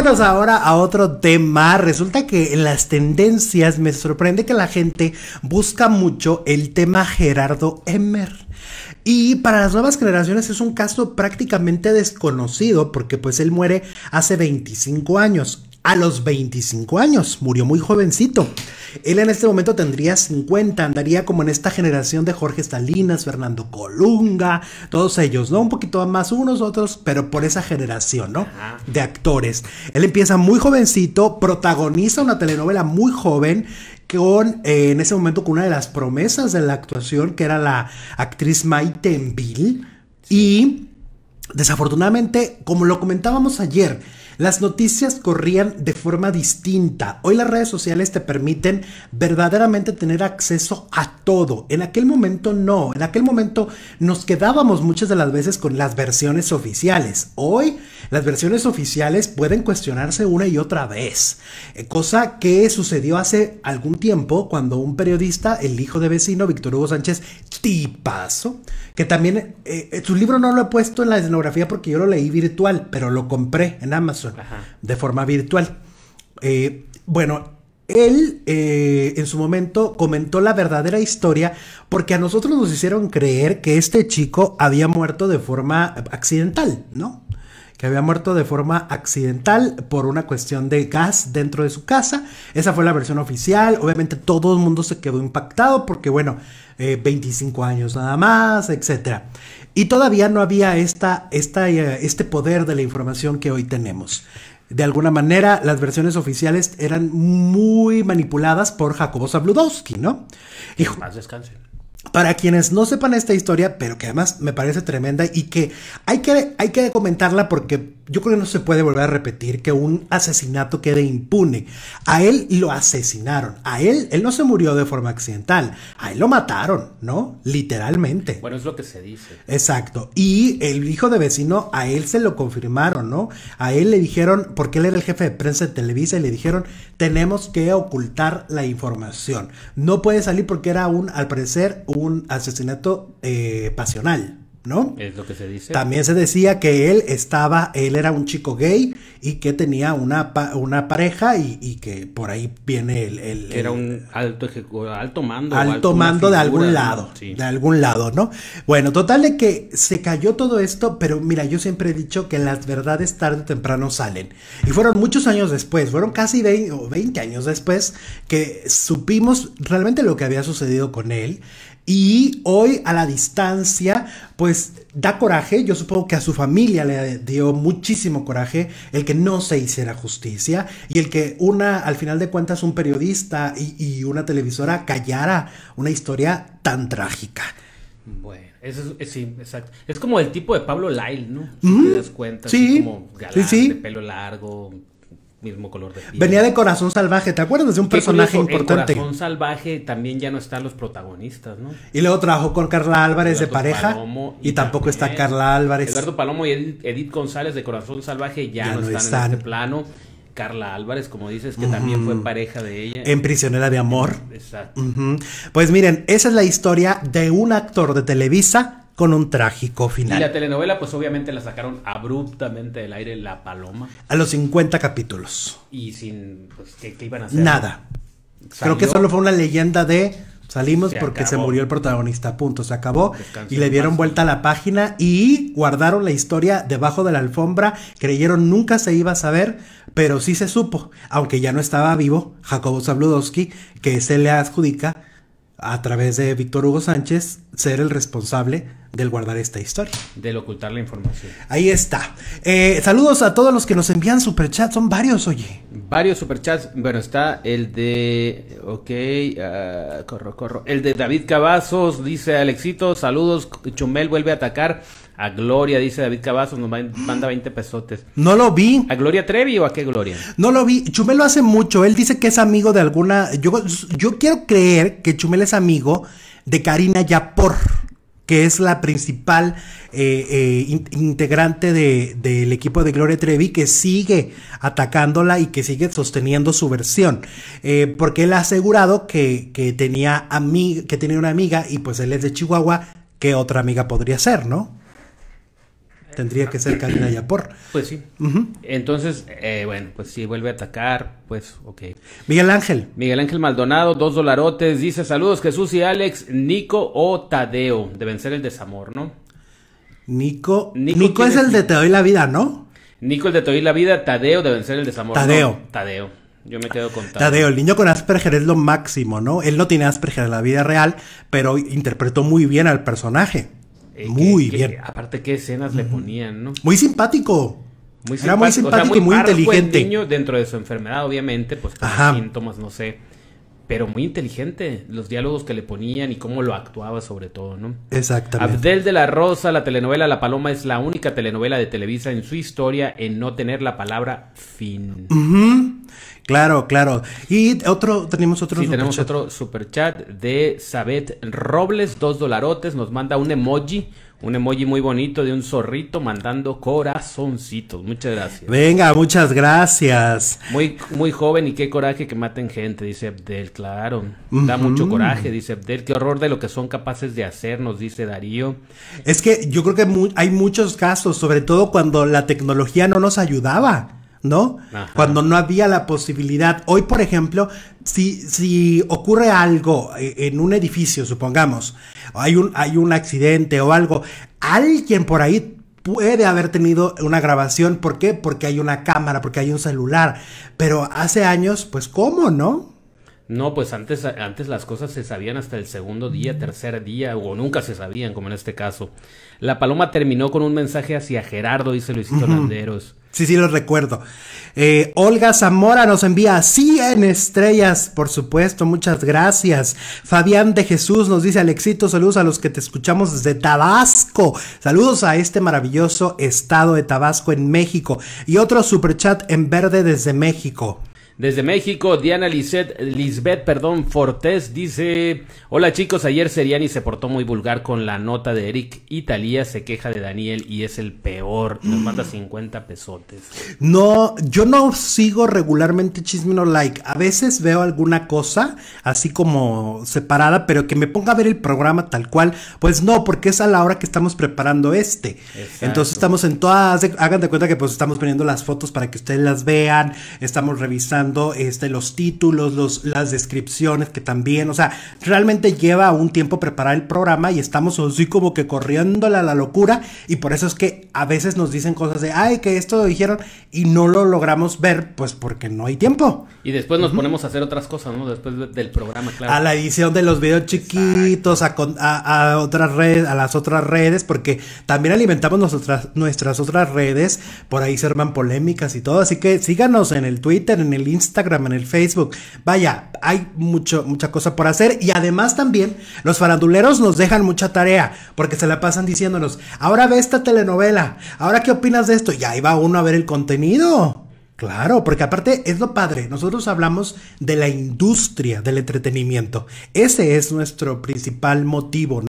Vamos ahora a otro tema. Resulta que en las tendencias me sorprende que la gente busca mucho el tema Gerardo Emmer. Y para las nuevas generaciones es un caso prácticamente desconocido porque pues él muere hace 25 años a los 25 años, murió muy jovencito. Él en este momento tendría 50, andaría como en esta generación de Jorge Stalinas, Fernando Colunga, todos ellos, ¿no? Un poquito más unos, otros, pero por esa generación, ¿no? De actores. Él empieza muy jovencito, protagoniza una telenovela muy joven con, eh, en ese momento, con una de las promesas de la actuación, que era la actriz Maite Enville, y... Desafortunadamente, como lo comentábamos ayer, las noticias corrían de forma distinta. Hoy las redes sociales te permiten verdaderamente tener acceso a todo. En aquel momento no. En aquel momento nos quedábamos muchas de las veces con las versiones oficiales. Hoy las versiones oficiales pueden cuestionarse una y otra vez. Eh, cosa que sucedió hace algún tiempo cuando un periodista, el hijo de vecino, Víctor Hugo Sánchez, tipazo, que también eh, eh, su libro no lo he puesto en la escenografía porque yo lo leí virtual, pero lo compré en Amazon de forma virtual. Eh, bueno, él eh, en su momento comentó la verdadera historia porque a nosotros nos hicieron creer que este chico había muerto de forma accidental, ¿no? que había muerto de forma accidental por una cuestión de gas dentro de su casa. Esa fue la versión oficial. Obviamente todo el mundo se quedó impactado porque, bueno, 25 eh, años nada más, etc. Y todavía no había esta, esta, eh, este poder de la información que hoy tenemos. De alguna manera, las versiones oficiales eran muy manipuladas por Jacobo Zabludowski, ¿no? hijo más descanse. Para quienes no sepan esta historia, pero que además me parece tremenda y que hay que, hay que comentarla porque yo creo que no se puede volver a repetir que un asesinato quede impune. A él lo asesinaron, a él, él no se murió de forma accidental, a él lo mataron, ¿no? Literalmente. Bueno, es lo que se dice. Exacto. Y el hijo de vecino, a él se lo confirmaron, ¿no? A él le dijeron, porque él era el jefe de prensa de Televisa, y le dijeron, tenemos que ocultar la información. No puede salir porque era un, al parecer, un asesinato eh, pasional. ¿no? Es lo que se dice. También se decía que él estaba, él era un chico gay y que tenía una, una pareja y, que por ahí viene el... era un alto, alto mando. Alto mando de algún lado, de algún lado, ¿no? Bueno, total de que se cayó todo esto, pero mira, yo siempre he dicho que las verdades tarde o temprano salen. Y fueron muchos años después, fueron casi 20 años después que supimos realmente lo que había sucedido con él y hoy a la distancia, pues da coraje, yo supongo que a su familia le dio muchísimo coraje el que no se hiciera justicia y el que una, al final de cuentas, un periodista y, una televisora callara una historia tan trágica. Bueno, eso es, sí, exacto. Es como el tipo de Pablo Lyle, ¿no? te das cuenta, como galán, de pelo largo, mismo color de Venía de Corazón Salvaje, ¿te acuerdas? De un personaje importante. En Corazón Salvaje también ya no están los protagonistas, ¿no? Y luego trabajó con Carla Álvarez de pareja. y, tampoco está Carla Álvarez. Eduardo Palomo y Edith González de Corazón Salvaje ya, no, están, en este plano. Carla Álvarez, como dices, que también fue pareja de ella. En Prisionera de Amor. Exacto. Pues miren, esa es la historia de un actor de Televisa con un trágico final. Y la telenovela, pues obviamente la sacaron abruptamente del aire La Paloma. A los 50 capítulos. Y sin, pues, ¿qué, iban a hacer? Nada. Creo que solo fue una leyenda de salimos porque se murió el protagonista, punto, se acabó. y le dieron vuelta a la página y guardaron la historia debajo de la alfombra. Creyeron nunca se iba a saber, pero sí se supo, aunque ya no estaba vivo, Jacobo Zabludowski, que se le adjudica a través de Víctor Hugo Sánchez, ser el responsable del guardar esta historia. Del ocultar la información. Ahí está. Eh, saludos a todos los que nos envían superchats. Son varios, oye. Varios superchats. Bueno, está el de. Ok, ah, corro, corro. El de David Cavazos, dice Alexito. Saludos. Chumel vuelve a atacar. A Gloria, dice David Cavazos, nos manda 20 pesotes. No lo vi. ¿A Gloria Trevi o a qué Gloria? No lo vi. Chumel lo hace mucho. Él dice que es amigo de alguna. Yo, yo quiero creer que Chumel es amigo de Karina Yapor, que es la principal eh, eh, integrante del de, equipo de Gloria Trevi, que sigue atacándola y que sigue sosteniendo su versión. Eh, porque él ha asegurado que, que tenía que tenía una amiga y pues él es de Chihuahua. ¿Qué otra amiga podría ser, no? Tendría que ser Yapor. Pues sí. Entonces, eh, bueno, pues si vuelve a atacar, pues ok. Miguel Ángel. Miguel Ángel Maldonado, dos dolarotes. Dice, saludos Jesús y Alex, Nico o Tadeo. de vencer el desamor, ¿no? Nico. Nico, es el de Te doy la vida, ¿no? Nico el de Te doy la vida, Tadeo de vencer el desamor. Tadeo. Tadeo. Yo me quedo con Tadeo. Tadeo. el niño con Asperger es lo máximo, ¿no? Él no tiene Asperger en la vida real, pero interpretó muy bien al personaje. Eh, muy bien. aparte, qué escenas le ponían, ¿no? Muy simpático. Muy simpático, Era muy simpático muy, inteligente. dentro de su enfermedad, obviamente, pues síntomas, pues, no sé. Pero muy inteligente, los diálogos que le ponían y cómo lo actuaba sobre todo, ¿no? Exactamente. Abdel de la Rosa, la telenovela La Paloma es la única telenovela de Televisa en su historia en no tener la palabra fin. Ajá. Claro, claro. Y otro, tenemos otro. Sí, tenemos otro super chat de Sabet Robles, dos dolarotes, nos manda un emoji, un emoji muy bonito de un zorrito mandando corazoncitos. Muchas gracias. Venga, muchas gracias. Muy, muy joven y qué coraje que maten gente, dice Abdel, claro. Da mucho coraje, dice Abdel. Qué horror de lo que son capaces de hacer, nos dice Darío. Es que yo creo que hay muchos casos, sobre todo cuando la tecnología no nos ayudaba. ¿no? Cuando no había la posibilidad. Hoy, por ejemplo, si, si ocurre algo eh, en un edificio, supongamos, hay un, hay un accidente o algo, alguien por ahí puede haber tenido una grabación. ¿Por qué? Porque hay una cámara, porque hay un celular. Pero hace años, pues, ¿cómo, no? No, pues antes, antes las cosas se sabían hasta el segundo día, tercer día, o nunca se sabían, como en este caso. La paloma terminó con un mensaje hacia Gerardo, dice Luisito Landeros. Sí, sí, lo recuerdo. Eh, Olga Zamora nos envía en estrellas, por supuesto, muchas gracias. Fabián de Jesús nos dice, Alexito, saludos a los que te escuchamos desde Tabasco. Saludos a este maravilloso estado de Tabasco en México. Y otro superchat en verde desde México. Desde México, Diana Lisbeth, Lisbeth perdón, Fortés dice, hola chicos, ayer Seriani se portó muy vulgar con la nota de Eric Italia, se queja de Daniel y es el peor, nos manda 50 mm. pesotes. No, yo no sigo regularmente Chisme No Like, a veces veo alguna cosa así como separada, pero que me ponga a ver el programa tal cual, pues no, porque es a la hora que estamos preparando este. Entonces estamos en todas, hagan de cuenta que pues estamos poniendo las fotos para que ustedes las vean, estamos revisando este, los títulos, los, las descripciones, que también, o sea, realmente lleva un tiempo preparar el programa y estamos así como que corriéndole a la locura y por eso es que a veces nos dicen cosas de, ay, que esto lo dijeron y no lo logramos ver, pues porque no hay tiempo. Y después nos ponemos a hacer otras cosas, ¿no? Después del programa, claro. A la edición de los videos chiquitos, a, a, otras redes, a las otras redes, porque también alimentamos nuestras nuestras otras redes, por ahí se arman polémicas y todo, así que síganos en el Twitter, en el Instagram, Instagram, en el Facebook. Vaya, hay mucho, mucha cosa por hacer y además también los faranduleros nos dejan mucha tarea porque se la pasan diciéndonos, ahora ve esta telenovela, ahora qué opinas de esto y ahí va uno a ver el contenido. Claro, porque aparte es lo padre, nosotros hablamos de la industria del entretenimiento. Ese es nuestro principal motivo.